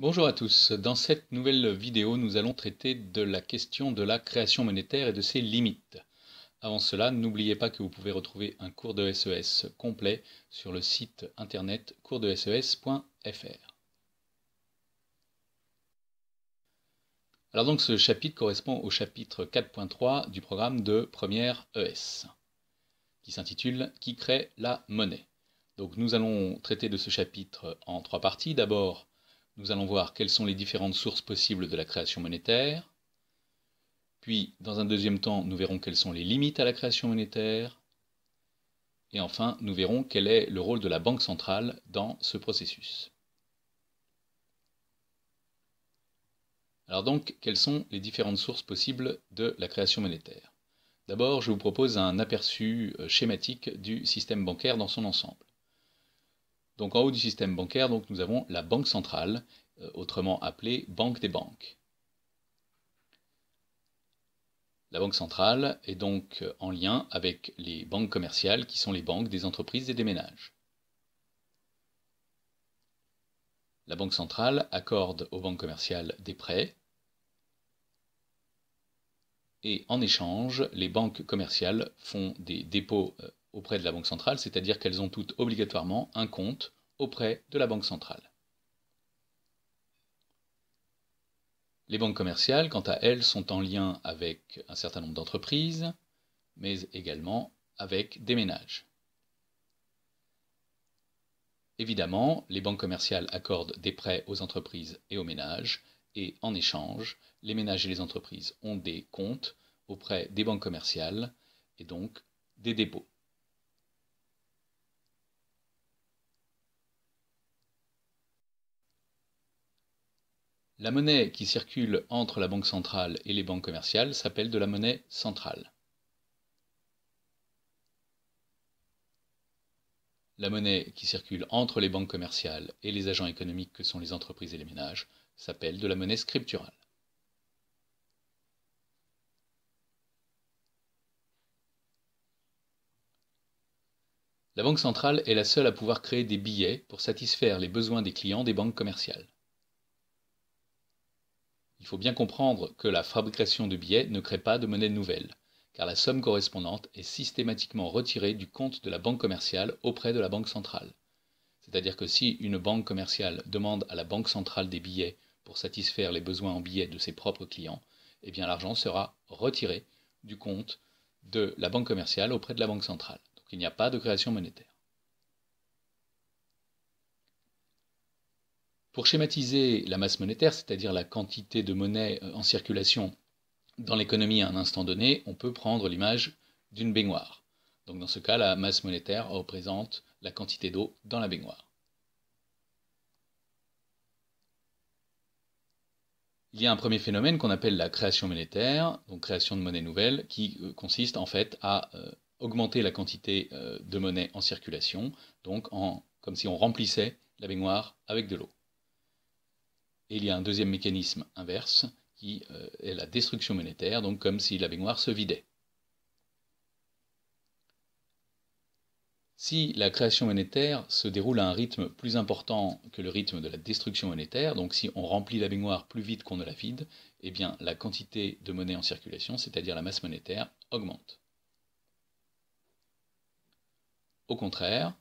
Bonjour à tous. Dans cette nouvelle vidéo, nous allons traiter de la question de la création monétaire et de ses limites. Avant cela, n'oubliez pas que vous pouvez retrouver un cours de SES e complet sur le site internet coursdeses.fr. Alors donc ce chapitre correspond au chapitre 4.3 du programme de première ES qui s'intitule Qui crée la monnaie. Donc nous allons traiter de ce chapitre en trois parties. D'abord nous allons voir quelles sont les différentes sources possibles de la création monétaire. Puis, dans un deuxième temps, nous verrons quelles sont les limites à la création monétaire. Et enfin, nous verrons quel est le rôle de la Banque centrale dans ce processus. Alors donc, quelles sont les différentes sources possibles de la création monétaire D'abord, je vous propose un aperçu euh, schématique du système bancaire dans son ensemble. Donc en haut du système bancaire, donc, nous avons la banque centrale, euh, autrement appelée banque des banques. La banque centrale est donc euh, en lien avec les banques commerciales qui sont les banques des entreprises et des ménages. La banque centrale accorde aux banques commerciales des prêts et en échange, les banques commerciales font des dépôts euh, auprès de la Banque centrale, c'est-à-dire qu'elles ont toutes obligatoirement un compte auprès de la Banque centrale. Les banques commerciales, quant à elles, sont en lien avec un certain nombre d'entreprises, mais également avec des ménages. Évidemment, les banques commerciales accordent des prêts aux entreprises et aux ménages, et en échange, les ménages et les entreprises ont des comptes auprès des banques commerciales et donc des dépôts. La monnaie qui circule entre la banque centrale et les banques commerciales s'appelle de la monnaie centrale. La monnaie qui circule entre les banques commerciales et les agents économiques que sont les entreprises et les ménages s'appelle de la monnaie scripturale. La Banque centrale est la seule à pouvoir créer des billets pour satisfaire les besoins des clients des banques commerciales. Il faut bien comprendre que la fabrication de billets ne crée pas de monnaie nouvelle, car la somme correspondante est systématiquement retirée du compte de la banque commerciale auprès de la banque centrale. C'est-à-dire que si une banque commerciale demande à la banque centrale des billets pour satisfaire les besoins en billets de ses propres clients, eh bien l'argent sera retiré du compte de la banque commerciale auprès de la banque centrale. Donc il n'y a pas de création monétaire. Pour schématiser la masse monétaire, c'est-à-dire la quantité de monnaie euh, en circulation dans l'économie à un instant donné, on peut prendre l'image d'une baignoire. Donc dans ce cas, la masse monétaire représente la quantité d'eau dans la baignoire. Il y a un premier phénomène qu'on appelle la création monétaire, donc création de monnaie nouvelle, qui euh, consiste en fait à euh, augmenter la quantité de monnaie en circulation, donc en, comme si on remplissait la baignoire avec de l'eau. Et il y a un deuxième mécanisme inverse qui euh, est la destruction monétaire, donc comme si la baignoire se vidait. Si la création monétaire se déroule à un rythme plus important que le rythme de la destruction monétaire, donc si on remplit la baignoire plus vite qu'on ne la vide, eh bien la quantité de monnaie en circulation, c'est-à-dire la masse monétaire, augmente. Au contraire,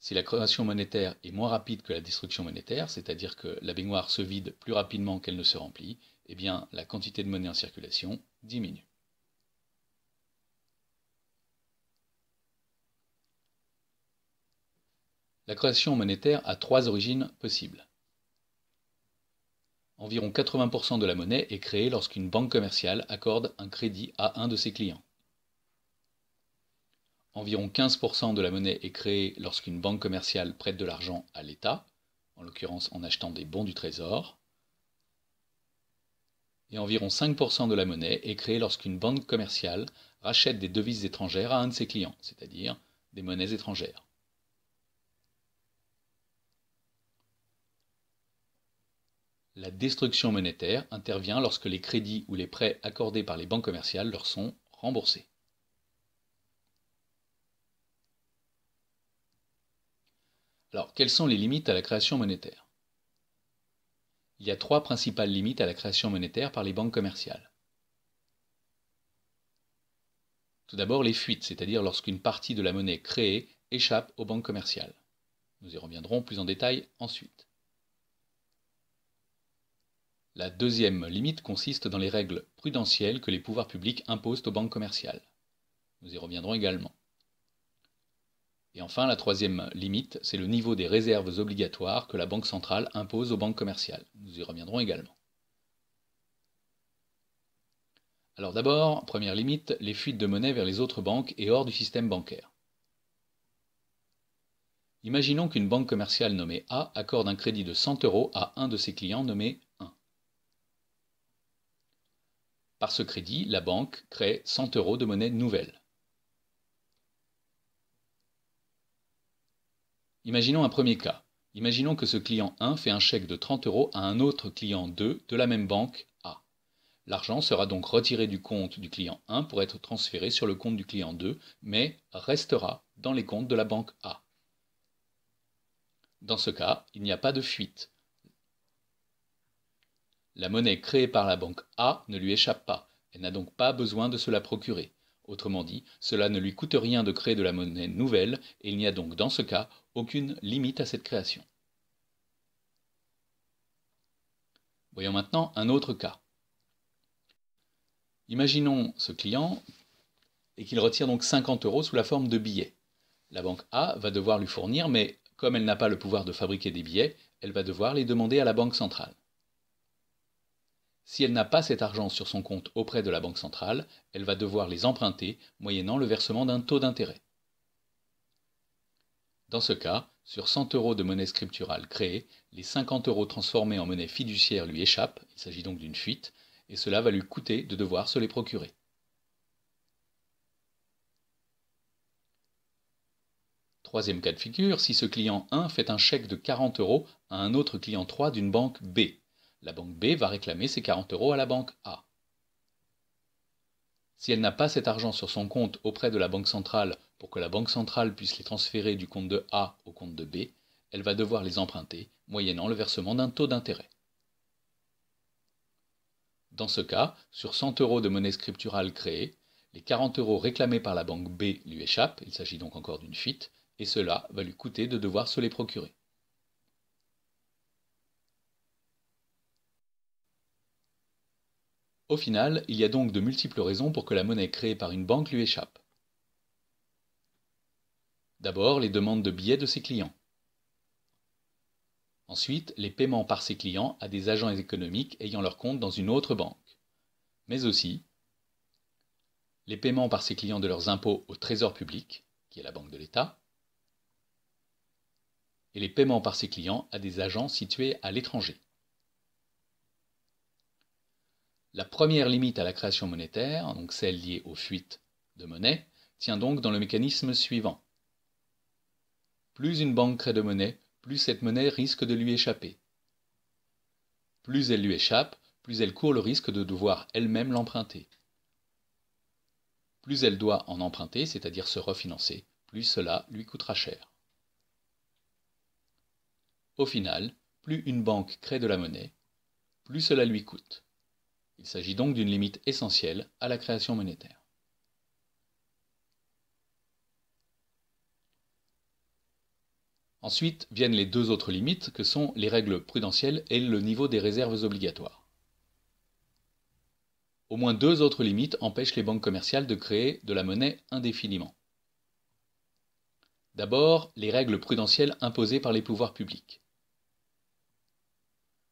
si la création monétaire est moins rapide que la destruction monétaire, c'est-à-dire que la baignoire se vide plus rapidement qu'elle ne se remplit, eh bien la quantité de monnaie en circulation diminue. La création monétaire a trois origines possibles. Environ 80% de la monnaie est créée lorsqu'une banque commerciale accorde un crédit à un de ses clients. Environ 15% de la monnaie est créée lorsqu'une banque commerciale prête de l'argent à l'État, en l'occurrence en achetant des bons du Trésor. Et environ 5% de la monnaie est créée lorsqu'une banque commerciale rachète des devises étrangères à un de ses clients, c'est-à-dire des monnaies étrangères. La destruction monétaire intervient lorsque les crédits ou les prêts accordés par les banques commerciales leur sont remboursés. Alors, quelles sont les limites à la création monétaire Il y a trois principales limites à la création monétaire par les banques commerciales. Tout d'abord, les fuites, c'est-à-dire lorsqu'une partie de la monnaie créée échappe aux banques commerciales. Nous y reviendrons plus en détail ensuite. La deuxième limite consiste dans les règles prudentielles que les pouvoirs publics imposent aux banques commerciales. Nous y reviendrons également. Et enfin, la troisième limite, c'est le niveau des réserves obligatoires que la Banque centrale impose aux banques commerciales. Nous y reviendrons également. Alors d'abord, première limite, les fuites de monnaie vers les autres banques et hors du système bancaire. Imaginons qu'une banque commerciale nommée A accorde un crédit de 100 euros à un de ses clients nommé 1. Par ce crédit, la banque crée 100 euros de monnaie nouvelle. Imaginons un premier cas. Imaginons que ce client 1 fait un chèque de 30 euros à un autre client 2 de la même banque A. L'argent sera donc retiré du compte du client 1 pour être transféré sur le compte du client 2, mais restera dans les comptes de la banque A. Dans ce cas, il n'y a pas de fuite. La monnaie créée par la banque A ne lui échappe pas. Elle n'a donc pas besoin de se la procurer. Autrement dit, cela ne lui coûte rien de créer de la monnaie nouvelle et il n'y a donc dans ce cas aucune limite à cette création. Voyons maintenant un autre cas. Imaginons ce client et qu'il retire donc 50 euros sous la forme de billets. La banque A va devoir lui fournir, mais comme elle n'a pas le pouvoir de fabriquer des billets, elle va devoir les demander à la banque centrale. Si elle n'a pas cet argent sur son compte auprès de la banque centrale, elle va devoir les emprunter, moyennant le versement d'un taux d'intérêt. Dans ce cas, sur 100 euros de monnaie scripturale créée, les 50 euros transformés en monnaie fiduciaire lui échappent, il s'agit donc d'une fuite, et cela va lui coûter de devoir se les procurer. Troisième cas de figure, si ce client 1 fait un chèque de 40 euros à un autre client 3 d'une banque B. La banque B va réclamer ses 40 euros à la banque A. Si elle n'a pas cet argent sur son compte auprès de la Banque centrale pour que la Banque centrale puisse les transférer du compte de A au compte de B, elle va devoir les emprunter, moyennant le versement d'un taux d'intérêt. Dans ce cas, sur 100 euros de monnaie scripturale créée, les 40 euros réclamés par la banque B lui échappent, il s'agit donc encore d'une fuite, et cela va lui coûter de devoir se les procurer. Au final, il y a donc de multiples raisons pour que la monnaie créée par une banque lui échappe. D'abord, les demandes de billets de ses clients. Ensuite, les paiements par ses clients à des agents économiques ayant leur compte dans une autre banque. Mais aussi, les paiements par ses clients de leurs impôts au Trésor public, qui est la banque de l'État, et les paiements par ses clients à des agents situés à l'étranger. La première limite à la création monétaire, donc celle liée aux fuites de monnaie, tient donc dans le mécanisme suivant. Plus une banque crée de monnaie, plus cette monnaie risque de lui échapper. Plus elle lui échappe, plus elle court le risque de devoir elle-même l'emprunter. Plus elle doit en emprunter, c'est-à-dire se refinancer, plus cela lui coûtera cher. Au final, plus une banque crée de la monnaie, plus cela lui coûte. Il s'agit donc d'une limite essentielle à la création monétaire. Ensuite viennent les deux autres limites que sont les règles prudentielles et le niveau des réserves obligatoires. Au moins deux autres limites empêchent les banques commerciales de créer de la monnaie indéfiniment. D'abord, les règles prudentielles imposées par les pouvoirs publics.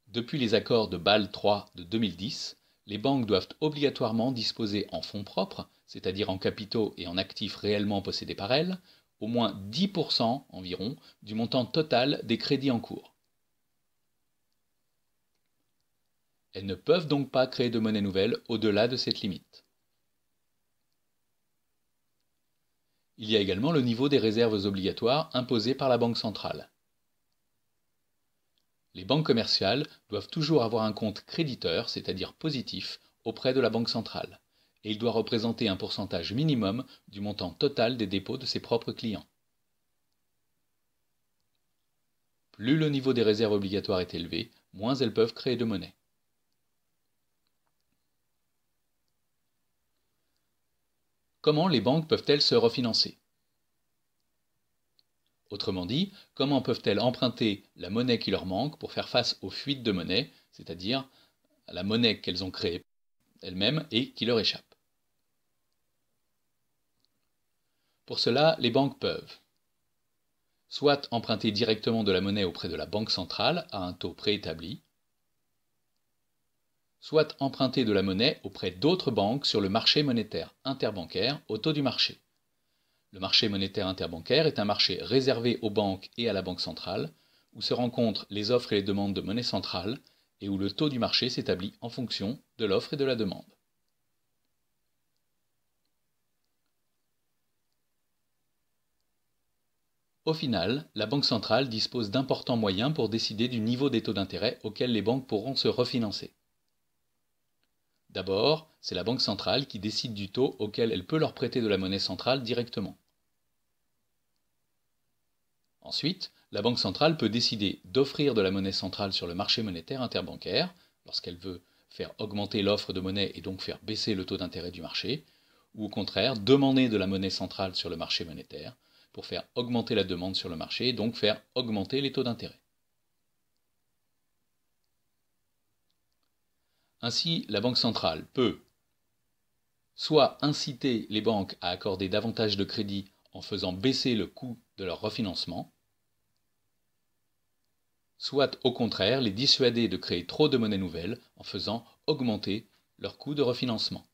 Depuis les accords de Bâle III de 2010, les banques doivent obligatoirement disposer en fonds propres, c'est-à-dire en capitaux et en actifs réellement possédés par elles, au moins 10% environ du montant total des crédits en cours. Elles ne peuvent donc pas créer de monnaie nouvelle au-delà de cette limite. Il y a également le niveau des réserves obligatoires imposées par la Banque centrale. Les banques commerciales doivent toujours avoir un compte créditeur, c'est-à-dire positif, auprès de la Banque centrale et il doit représenter un pourcentage minimum du montant total des dépôts de ses propres clients. Plus le niveau des réserves obligatoires est élevé, moins elles peuvent créer de monnaie. Comment les banques peuvent-elles se refinancer Autrement dit, comment peuvent-elles emprunter la monnaie qui leur manque pour faire face aux fuites de monnaie, c'est-à-dire à la monnaie qu'elles ont créée elles-mêmes et qui leur échappe Pour cela, les banques peuvent soit emprunter directement de la monnaie auprès de la banque centrale à un taux préétabli, soit emprunter de la monnaie auprès d'autres banques sur le marché monétaire interbancaire au taux du marché. Le marché monétaire interbancaire est un marché réservé aux banques et à la banque centrale, où se rencontrent les offres et les demandes de monnaie centrale, et où le taux du marché s'établit en fonction de l'offre et de la demande. Au final, la Banque centrale dispose d'importants moyens pour décider du niveau des taux d'intérêt auxquels les banques pourront se refinancer. D'abord, c'est la Banque centrale qui décide du taux auquel elle peut leur prêter de la monnaie centrale directement. Ensuite, la Banque centrale peut décider d'offrir de la monnaie centrale sur le marché monétaire interbancaire, lorsqu'elle veut faire augmenter l'offre de monnaie et donc faire baisser le taux d'intérêt du marché, ou au contraire demander de la monnaie centrale sur le marché monétaire, pour faire augmenter la demande sur le marché et donc faire augmenter les taux d'intérêt. Ainsi, la Banque centrale peut soit inciter les banques à accorder davantage de crédits en faisant baisser le coût de leur refinancement, soit au contraire les dissuader de créer trop de monnaie nouvelle en faisant augmenter leur coût de refinancement.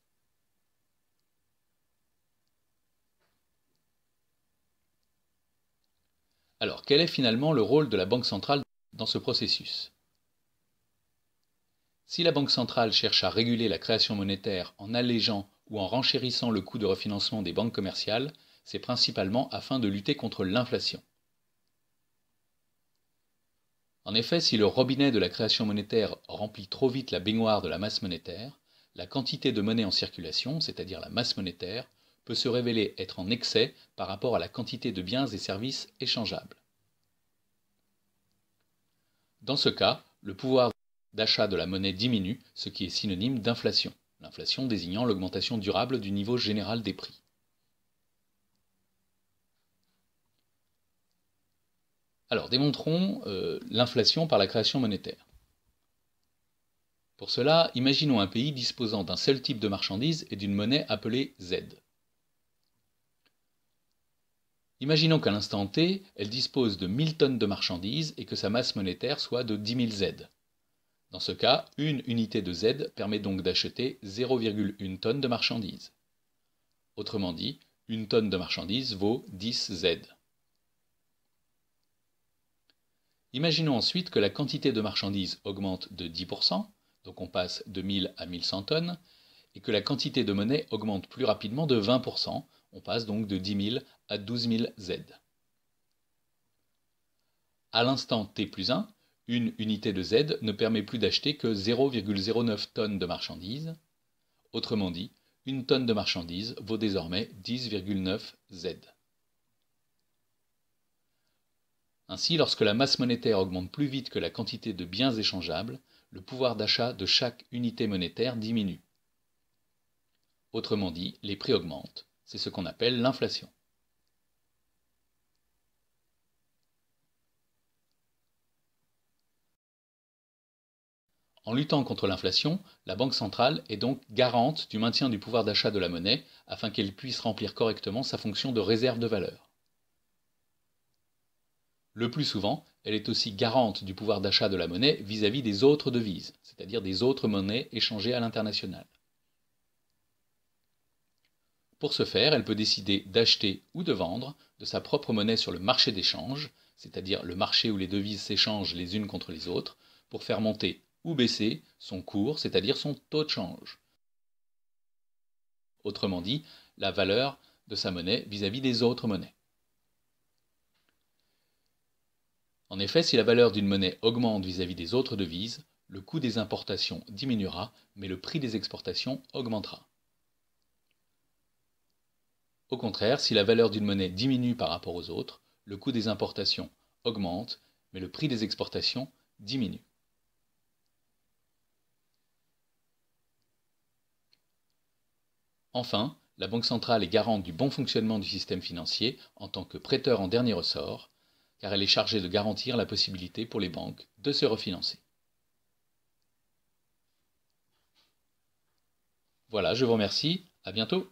Alors, quel est finalement le rôle de la Banque centrale dans ce processus Si la Banque centrale cherche à réguler la création monétaire en allégeant ou en renchérissant le coût de refinancement des banques commerciales, c'est principalement afin de lutter contre l'inflation. En effet, si le robinet de la création monétaire remplit trop vite la baignoire de la masse monétaire, la quantité de monnaie en circulation, c'est-à-dire la masse monétaire, peut se révéler être en excès par rapport à la quantité de biens et services échangeables. Dans ce cas, le pouvoir d'achat de la monnaie diminue, ce qui est synonyme d'inflation, l'inflation désignant l'augmentation durable du niveau général des prix. Alors démontrons euh, l'inflation par la création monétaire. Pour cela, imaginons un pays disposant d'un seul type de marchandise et d'une monnaie appelée Z. Imaginons qu'à l'instant T, elle dispose de 1000 tonnes de marchandises et que sa masse monétaire soit de 10 000 Z. Dans ce cas, une unité de Z permet donc d'acheter 0,1 tonne de marchandises. Autrement dit, une tonne de marchandises vaut 10 Z. Imaginons ensuite que la quantité de marchandises augmente de 10%, donc on passe de 1000 à 1100 tonnes, et que la quantité de monnaie augmente plus rapidement de 20%, on passe donc de 10 000 à 12 Z. À l'instant T plus 1, une unité de Z ne permet plus d'acheter que 0,09 tonnes de marchandises. Autrement dit, une tonne de marchandises vaut désormais 10,9 Z. Ainsi, lorsque la masse monétaire augmente plus vite que la quantité de biens échangeables, le pouvoir d'achat de chaque unité monétaire diminue. Autrement dit, les prix augmentent. C'est ce qu'on appelle l'inflation. En luttant contre l'inflation, la Banque centrale est donc garante du maintien du pouvoir d'achat de la monnaie afin qu'elle puisse remplir correctement sa fonction de réserve de valeur. Le plus souvent, elle est aussi garante du pouvoir d'achat de la monnaie vis-à-vis des autres devises, c'est-à-dire des autres monnaies échangées à l'international. Pour ce faire, elle peut décider d'acheter ou de vendre de sa propre monnaie sur le marché d'échange, c'est-à-dire le marché où les devises s'échangent les unes contre les autres, pour faire monter ou baisser son cours, c'est-à-dire son taux de change. Autrement dit, la valeur de sa monnaie vis-à-vis des autres monnaies. En effet, si la valeur d'une monnaie augmente vis à -vis des autres devises, le coût des importations diminuera, mais le prix des exportations augmentera. Au contraire, si la valeur d'une monnaie diminue par rapport aux autres, le coût des importations augmente, mais le prix des exportations diminue. Enfin, la Banque centrale est garante du bon fonctionnement du système financier en tant que prêteur en dernier ressort, car elle est chargée de garantir la possibilité pour les banques de se refinancer. Voilà, je vous remercie, à bientôt